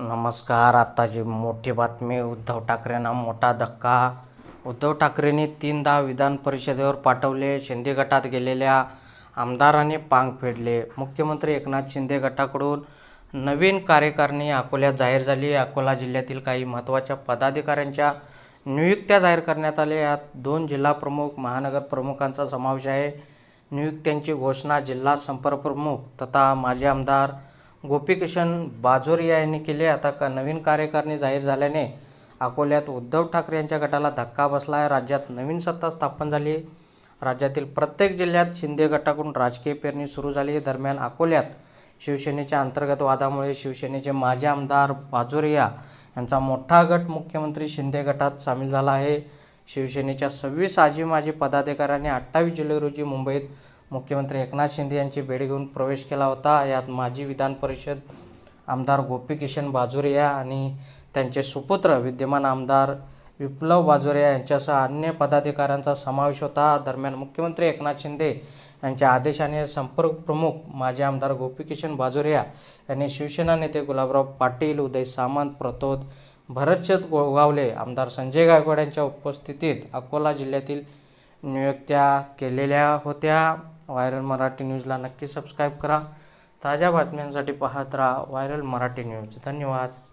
नमस्कार आत्ताची मोठी बातमी उद्धव ठाकरेंना मोठा धक्का उद्धव ठाकरेंनी तीनदा विधान परिषदेवर पाठवले शिंदे गटात गेलेल्या आमदाराने पांग फेडले मुख्यमंत्री एकनाथ शिंदे गटाकडून नवीन कार्यकारिणी अकोल्यात जाहीर झाली अकोला जिल्ह्यातील काही महत्त्वाच्या पदाधिकाऱ्यांच्या नियुक्त्या जाहीर करण्यात आल्या यात दोन जिल्हा प्रमुख महानगर प्रमुखांचा समावेश आहे नियुक्त्यांची घोषणा जिल्हा संपर्कप्रमुख तथा माजी आमदार गोपीकिशन बाजोरिया यांनी केली आता का नवीन कार्यकारणी जाहीर झाल्याने अकोल्यात उद्धव ठाकरे यांच्या गटाला धक्का बसला आहे राज्यात नवीन सत्ता स्थापन झाली राज्यातील प्रत्येक जिल्ह्यात शिंदे गटाकडून राजकीय पेरणी सुरू झाली दरम्यान अकोल्यात शिवसेनेच्या अंतर्गत वादामुळे शिवसेनेचे माजी आमदार बाजोरिया यांचा मोठा गट मुख्यमंत्री शिंदे गटात सामील झाला आहे शिवसेनेच्या सव्वीस आजी माजी पदाधिकाऱ्यांनी अठ्ठावीस जुलै रोजी मुंबईत मुख्यमंत्री एकनाथ शिंदे यांची भेट घेऊन प्रवेश केला होता यात माजी विधान परिषद आमदार गोपीकिशन बाजोरिया आणि त्यांचे सुपुत्र विद्यमान आमदार विप्लव बाजोरिया यांच्यासह अन्य पदाधिकाऱ्यांचा समावेश होता दरम्यान मुख्यमंत्री एकनाथ शिंदे यांच्या आदेशाने संपर्क प्रमुख माजी आमदार गोपीकिशन बाजोरिया यांनी शिवसेना नेते गुलाबराव पाटील उदय सामंत प्रतोद भरतचंद गोगावले आमदार संजय गायकवाड यांच्या उपस्थितीत अकोला जिल्ह्यातील नियुक्त्या केलेल्या होत्या व्हायरल मराठी न्यूजला नक्की सबस्क्राईब करा ताज्या बातम्यांसाठी पाहत राहा व्हायरल मराठी न्यूज धन्यवाद